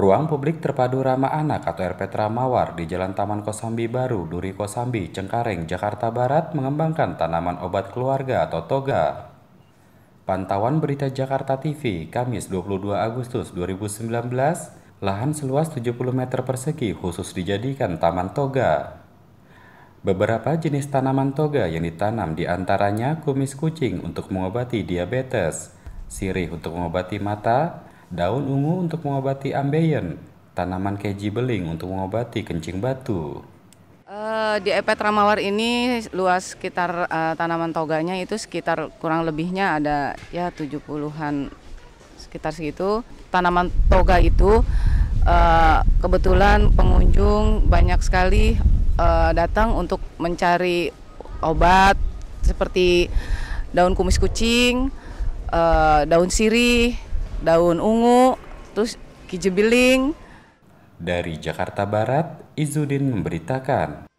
Ruang publik terpadu ramah anak atau RPTRA Mawar di Jalan Taman Kosambi Baru, Duri Kosambi, Cengkareng, Jakarta Barat mengembangkan tanaman obat keluarga atau toga. Pantauan Berita Jakarta TV, Kamis 22 Agustus 2019, lahan seluas 70 meter persegi khusus dijadikan taman toga. Beberapa jenis tanaman toga yang ditanam diantaranya kumis kucing untuk mengobati diabetes, sirih untuk mengobati mata, daun ungu untuk mengobati ambeien, tanaman keji beling untuk mengobati kencing batu. Uh, di Epet Ramawar ini luas sekitar uh, tanaman toganya itu sekitar kurang lebihnya ada ya 70-an sekitar segitu. Tanaman toga itu uh, kebetulan pengunjung banyak sekali uh, datang untuk mencari obat seperti daun kumis kucing, uh, daun sirih, daun ungu, terus kijebiling. Dari Jakarta Barat, Izudin memberitakan.